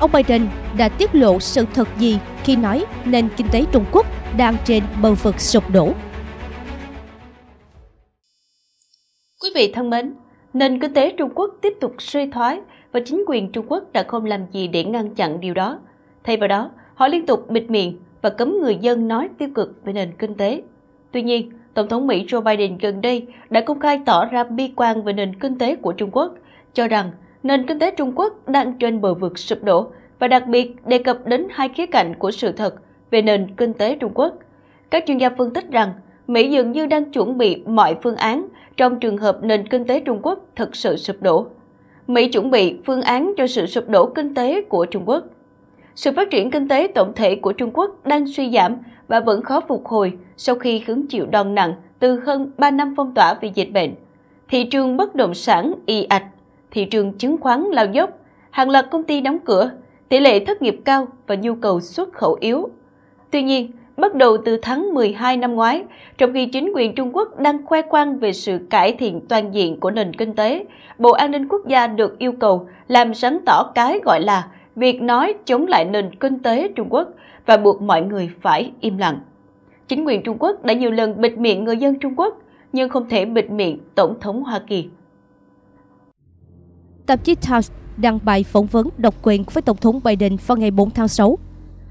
ông Biden đã tiết lộ sự thật gì khi nói nền kinh tế Trung Quốc đang trên bờ vực sụp đổ. Quý vị thân mến, nền kinh tế Trung Quốc tiếp tục suy thoái và chính quyền Trung Quốc đã không làm gì để ngăn chặn điều đó. Thay vào đó, họ liên tục bịt miệng và cấm người dân nói tiêu cực về nền kinh tế. Tuy nhiên, Tổng thống Mỹ Joe Biden gần đây đã công khai tỏ ra bi quan về nền kinh tế của Trung Quốc, cho rằng nền kinh tế Trung Quốc đang trên bờ vực sụp đổ và đặc biệt đề cập đến hai khía cạnh của sự thật về nền kinh tế Trung Quốc. Các chuyên gia phân tích rằng Mỹ dường như đang chuẩn bị mọi phương án trong trường hợp nền kinh tế Trung Quốc thực sự sụp đổ. Mỹ chuẩn bị phương án cho sự sụp đổ kinh tế của Trung Quốc. Sự phát triển kinh tế tổng thể của Trung Quốc đang suy giảm và vẫn khó phục hồi sau khi hứng chịu đòn nặng từ hơn 3 năm phong tỏa vì dịch bệnh. Thị trường bất động sản y ạch thị trường chứng khoán lao dốc, hàng loạt công ty đóng cửa, tỷ lệ thất nghiệp cao và nhu cầu xuất khẩu yếu. Tuy nhiên, bắt đầu từ tháng 12 năm ngoái, trong khi chính quyền Trung Quốc đang khoe khoang về sự cải thiện toàn diện của nền kinh tế, Bộ An ninh Quốc gia được yêu cầu làm sáng tỏ cái gọi là việc nói chống lại nền kinh tế Trung Quốc và buộc mọi người phải im lặng. Chính quyền Trung Quốc đã nhiều lần bịt miệng người dân Trung Quốc, nhưng không thể bịt miệng Tổng thống Hoa Kỳ. Tạp chí Times đăng bài phỏng vấn độc quyền với Tổng thống Biden vào ngày 4 tháng 6.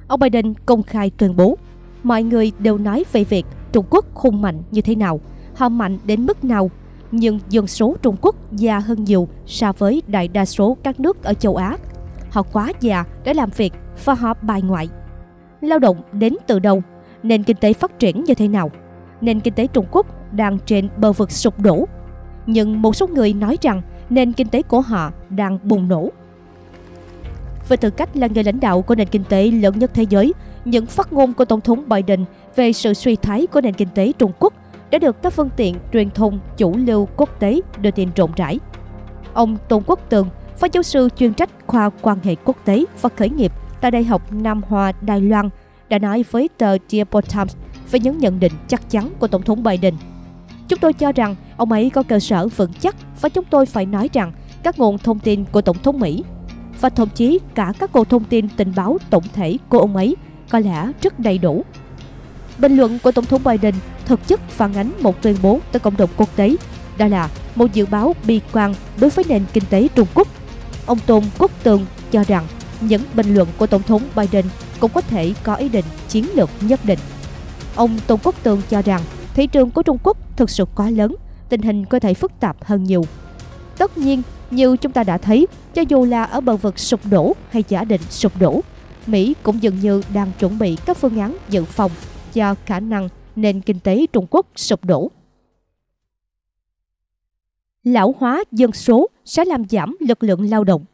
Ông Biden công khai tuyên bố, mọi người đều nói về việc Trung Quốc hung mạnh như thế nào, họ mạnh đến mức nào, nhưng dân số Trung Quốc già hơn nhiều so với đại đa số các nước ở châu Á. Họ quá già để làm việc và họ bài ngoại. Lao động đến từ đâu? Nền kinh tế phát triển như thế nào? Nền kinh tế Trung Quốc đang trên bờ vực sụp đổ. Nhưng một số người nói rằng nền kinh tế của họ đang bùng nổ. Với tư cách là người lãnh đạo của nền kinh tế lớn nhất thế giới, những phát ngôn của Tổng thống Biden về sự suy thoái của nền kinh tế Trung Quốc đã được các phương tiện truyền thông chủ lưu quốc tế đưa tin rộng rãi. Ông Tôn Quốc Tường, phó giáo sư chuyên trách khoa quan hệ quốc tế và khởi nghiệp tại Đại học Nam Hoa Đài Loan, đã nói với tờ Dearborn Times về những nhận định chắc chắn của Tổng thống Biden Chúng tôi cho rằng ông ấy có cơ sở vững chắc và chúng tôi phải nói rằng các nguồn thông tin của Tổng thống Mỹ và thậm chí cả các cuộc thông tin tình báo tổng thể của ông ấy có lẽ rất đầy đủ. Bình luận của Tổng thống Biden thực chất phản ánh một tuyên bố tới cộng đồng quốc tế, đó là một dự báo bi quan đối với nền kinh tế Trung Quốc. Ông Tôn Quốc Tường cho rằng những bình luận của Tổng thống Biden cũng có thể có ý định chiến lược nhất định. Ông Tôn Quốc Tường cho rằng thị trường của Trung Quốc thực sự quá lớn, tình hình có thể phức tạp hơn nhiều. Tất nhiên, như chúng ta đã thấy, cho dù là ở bờ vực sụp đổ hay giả định sụp đổ, Mỹ cũng dường như đang chuẩn bị các phương án dự phòng cho khả năng nền kinh tế Trung Quốc sụp đổ. Lão hóa dân số sẽ làm giảm lực lượng lao động.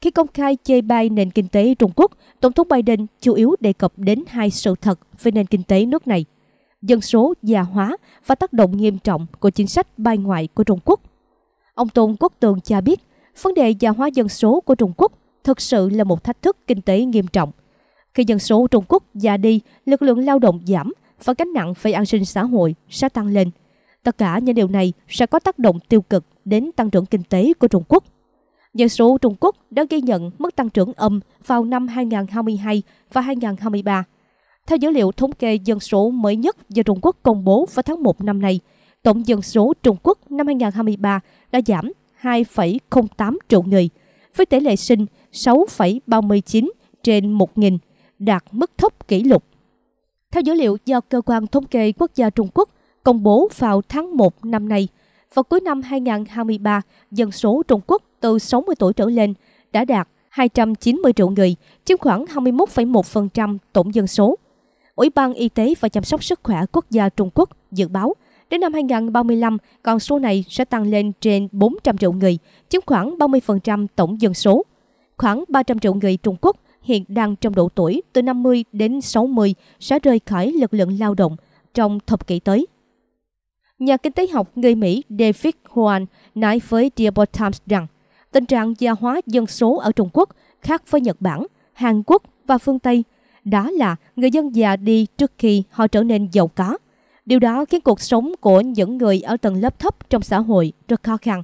Khi công khai chê bai nền kinh tế Trung Quốc, Tổng thống Biden chủ yếu đề cập đến hai sự thật về nền kinh tế nước này – dân số già hóa và tác động nghiêm trọng của chính sách bài ngoại của Trung Quốc. Ông Tôn Quốc Tường cho biết, vấn đề già hóa dân số của Trung Quốc thực sự là một thách thức kinh tế nghiêm trọng. Khi dân số Trung Quốc già đi, lực lượng lao động giảm và gánh nặng về an sinh xã hội sẽ tăng lên. Tất cả những điều này sẽ có tác động tiêu cực đến tăng trưởng kinh tế của Trung Quốc. Dân số Trung Quốc đã ghi nhận mức tăng trưởng âm vào năm 2022 và 2023 theo dữ liệu thống kê dân số mới nhất do Trung Quốc công bố vào tháng 1 năm nay, tổng dân số Trung Quốc năm 2023 đã giảm 2,08 triệu người, với tỷ lệ sinh 6,39 trên 1.000, đạt mức thấp kỷ lục. Theo dữ liệu do Cơ quan Thống kê Quốc gia Trung Quốc công bố vào tháng 1 năm nay, vào cuối năm 2023, dân số Trung Quốc từ 60 tuổi trở lên đã đạt 290 triệu người, chiếm khoảng 21,1% tổng dân số. Ủy ban Y tế và Chăm sóc Sức khỏe Quốc gia Trung Quốc dự báo đến năm 2035, con số này sẽ tăng lên trên 400 triệu người, chiếm khoảng 30% tổng dân số. Khoảng 300 triệu người Trung Quốc hiện đang trong độ tuổi từ 50 đến 60 sẽ rời khỏi lực lượng lao động trong thập kỷ tới. Nhà kinh tế học người Mỹ David Hoan nói với The Epoch Times rằng tình trạng già hóa dân số ở Trung Quốc khác với Nhật Bản, Hàn Quốc và phương Tây – đó là người dân già đi trước khi họ trở nên giàu có. Điều đó khiến cuộc sống của những người ở tầng lớp thấp trong xã hội rất khó khăn.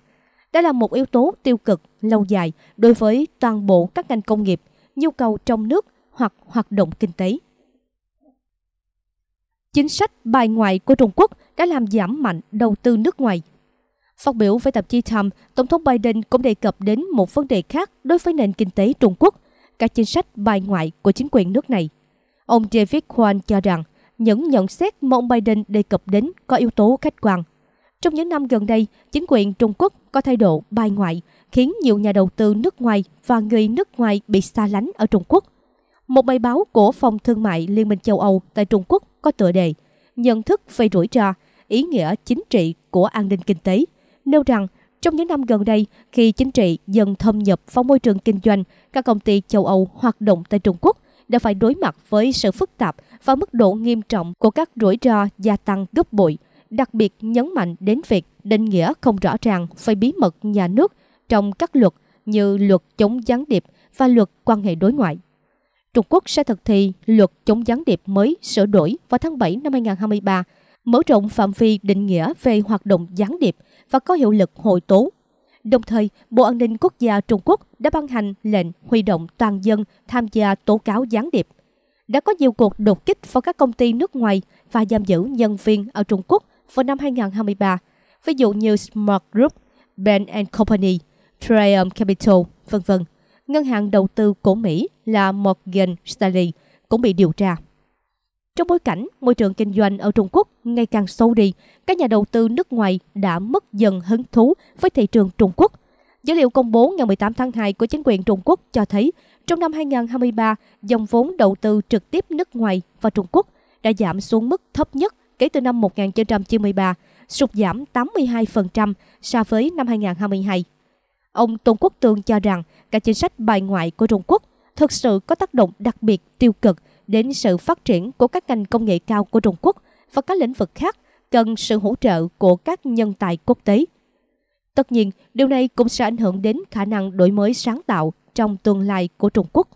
Đó là một yếu tố tiêu cực lâu dài đối với toàn bộ các ngành công nghiệp, nhu cầu trong nước hoặc hoạt động kinh tế. Chính sách bài ngoại của Trung Quốc đã làm giảm mạnh đầu tư nước ngoài. Phát biểu với tạp chí Time, Tổng thống Biden cũng đề cập đến một vấn đề khác đối với nền kinh tế Trung Quốc các chính sách bài ngoại của chính quyền nước này. Ông David Kwan cho rằng những nhận xét mà ông Biden đề cập đến có yếu tố khách quan. Trong những năm gần đây, chính quyền Trung Quốc có thái độ bài ngoại, khiến nhiều nhà đầu tư nước ngoài và người nước ngoài bị xa lánh ở Trung Quốc. Một bài báo của Phòng Thương mại Liên minh châu Âu tại Trung Quốc có tựa đề Nhận thức về rủi ro, ý nghĩa chính trị của an ninh kinh tế, nêu rằng trong những năm gần đây, khi chính trị dần thâm nhập vào môi trường kinh doanh, các công ty châu Âu hoạt động tại Trung Quốc đã phải đối mặt với sự phức tạp và mức độ nghiêm trọng của các rủi ro gia tăng gấp bội, đặc biệt nhấn mạnh đến việc định nghĩa không rõ ràng về bí mật nhà nước trong các luật như luật chống gián điệp và luật quan hệ đối ngoại. Trung Quốc sẽ thực thi luật chống gián điệp mới sửa đổi vào tháng 7 năm 2023, mở rộng phạm vi định nghĩa về hoạt động gián điệp và có hiệu lực hồi tố. Đồng thời, Bộ An ninh Quốc gia Trung Quốc đã ban hành lệnh huy động toàn dân tham gia tố cáo gián điệp. Đã có nhiều cuộc đột kích vào các công ty nước ngoài và giam giữ nhân viên ở Trung Quốc vào năm 2023, ví dụ như Smart Group, Ben Company, Triumph Capital, vân vân. Ngân hàng đầu tư của Mỹ là Morgan Stanley cũng bị điều tra. Trong bối cảnh môi trường kinh doanh ở Trung Quốc ngày càng sâu đi, các nhà đầu tư nước ngoài đã mất dần hứng thú với thị trường Trung Quốc. Dữ liệu công bố ngày 18 tháng 2 của chính quyền Trung Quốc cho thấy, trong năm 2023, dòng vốn đầu tư trực tiếp nước ngoài vào Trung Quốc đã giảm xuống mức thấp nhất kể từ năm 1993, sụt giảm 82% so với năm 2022. Ông Tôn Quốc Tường cho rằng các chính sách bài ngoại của Trung Quốc thực sự có tác động đặc biệt tiêu cực đến sự phát triển của các ngành công nghệ cao của Trung Quốc và các lĩnh vực khác cần sự hỗ trợ của các nhân tài quốc tế. Tất nhiên, điều này cũng sẽ ảnh hưởng đến khả năng đổi mới sáng tạo trong tương lai của Trung Quốc.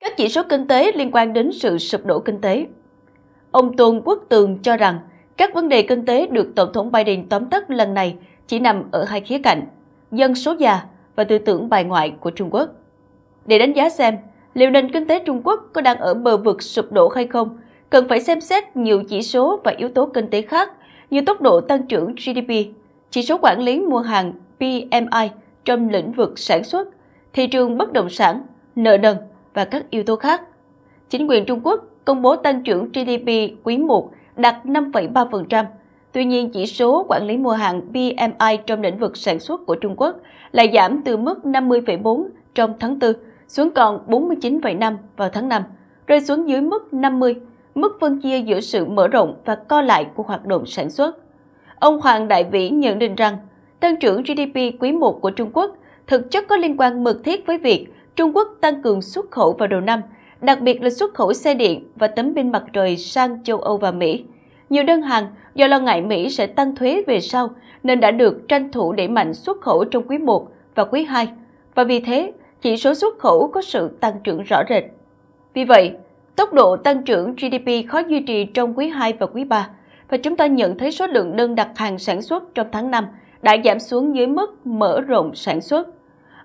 Các chỉ số kinh tế liên quan đến sự sụp đổ kinh tế. Ông Tôn Quốc Tường cho rằng các vấn đề kinh tế được Tổng thống Biden tóm tắt lần này chỉ nằm ở hai khía cạnh, dân số già và tư tưởng bài ngoại của Trung Quốc. Để đánh giá xem liệu nền kinh tế Trung Quốc có đang ở bờ vực sụp đổ hay không, cần phải xem xét nhiều chỉ số và yếu tố kinh tế khác như tốc độ tăng trưởng GDP, chỉ số quản lý mua hàng PMI trong lĩnh vực sản xuất, thị trường bất động sản, nợ nần và các yếu tố khác. Chính quyền Trung Quốc công bố tăng trưởng GDP quý 1 đạt 5,3%, Tuy nhiên, chỉ số quản lý mua hàng PMI trong lĩnh vực sản xuất của Trung Quốc lại giảm từ mức 50,4 trong tháng 4 xuống còn 49,5 vào tháng 5, rơi xuống dưới mức 50, mức phân chia giữa sự mở rộng và co lại của hoạt động sản xuất. Ông Hoàng Đại Vĩ nhận định rằng, tăng trưởng GDP quý 1 của Trung Quốc thực chất có liên quan mật thiết với việc Trung Quốc tăng cường xuất khẩu vào đầu năm, đặc biệt là xuất khẩu xe điện và tấm pin mặt trời sang châu Âu và Mỹ. Nhiều đơn hàng do lo ngại Mỹ sẽ tăng thuế về sau nên đã được tranh thủ đẩy mạnh xuất khẩu trong quý 1 và quý 2. Và vì thế, chỉ số xuất khẩu có sự tăng trưởng rõ rệt. Vì vậy, tốc độ tăng trưởng GDP khó duy trì trong quý 2 và quý 3 và chúng ta nhận thấy số lượng đơn đặt hàng sản xuất trong tháng 5 đã giảm xuống dưới mức mở rộng sản xuất.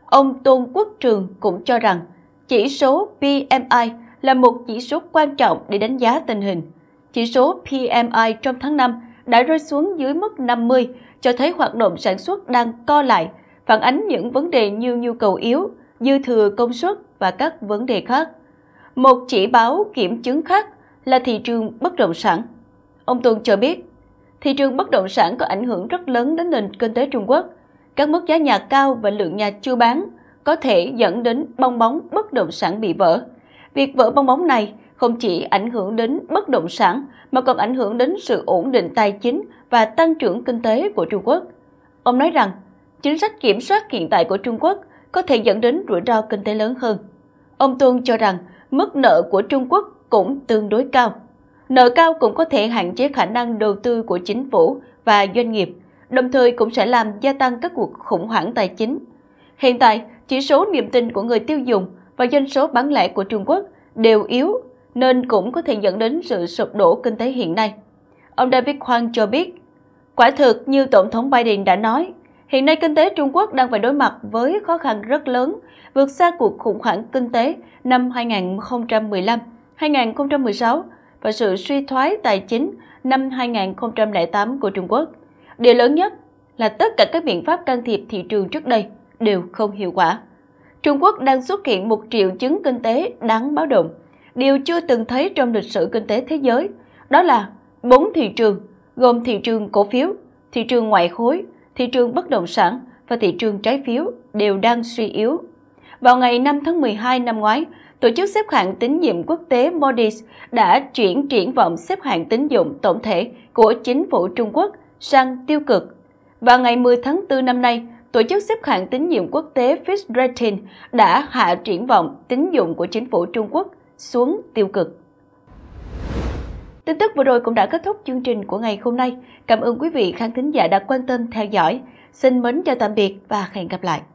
Ông Tôn Quốc Trường cũng cho rằng chỉ số PMI là một chỉ số quan trọng để đánh giá tình hình. Chỉ số PMI trong tháng 5 đã rơi xuống dưới mức 50, cho thấy hoạt động sản xuất đang co lại, phản ánh những vấn đề như nhu cầu yếu, dư thừa công suất và các vấn đề khác. Một chỉ báo kiểm chứng khác là thị trường bất động sản. Ông Tuân cho biết, thị trường bất động sản có ảnh hưởng rất lớn đến nền kinh tế Trung Quốc. Các mức giá nhà cao và lượng nhà chưa bán có thể dẫn đến bong bóng bất động sản bị vỡ. Việc vỡ bong bóng này không chỉ ảnh hưởng đến bất động sản mà còn ảnh hưởng đến sự ổn định tài chính và tăng trưởng kinh tế của Trung Quốc. Ông nói rằng, chính sách kiểm soát hiện tại của Trung Quốc có thể dẫn đến rủi ro kinh tế lớn hơn. Ông Tuân cho rằng mức nợ của Trung Quốc cũng tương đối cao. Nợ cao cũng có thể hạn chế khả năng đầu tư của chính phủ và doanh nghiệp, đồng thời cũng sẽ làm gia tăng các cuộc khủng hoảng tài chính. Hiện tại, chỉ số niềm tin của người tiêu dùng và doanh số bán lẻ của Trung Quốc đều yếu nên cũng có thể dẫn đến sự sụp đổ kinh tế hiện nay. Ông David Kwang cho biết, quả thực như Tổng thống Biden đã nói, Hiện nay kinh tế Trung Quốc đang phải đối mặt với khó khăn rất lớn, vượt xa cuộc khủng hoảng kinh tế năm 2015-2016 và sự suy thoái tài chính năm 2008 của Trung Quốc. Điều lớn nhất là tất cả các biện pháp can thiệp thị trường trước đây đều không hiệu quả. Trung Quốc đang xuất hiện một triệu chứng kinh tế đáng báo động, điều chưa từng thấy trong lịch sử kinh tế thế giới, đó là bốn thị trường gồm thị trường cổ phiếu, thị trường ngoại khối, thị trường bất động sản và thị trường trái phiếu đều đang suy yếu. Vào ngày 5 tháng 12 năm ngoái, tổ chức xếp hạng tín nhiệm quốc tế Moody's đã chuyển triển vọng xếp hạng tín dụng tổng thể của chính phủ Trung Quốc sang tiêu cực. Vào ngày 10 tháng 4 năm nay, tổ chức xếp hạng tín nhiệm quốc tế Fitch rating đã hạ triển vọng tín dụng của chính phủ Trung Quốc xuống tiêu cực. Tin tức vừa rồi cũng đã kết thúc chương trình của ngày hôm nay. Cảm ơn quý vị khán thính giả đã quan tâm theo dõi. Xin mến chào tạm biệt và hẹn gặp lại.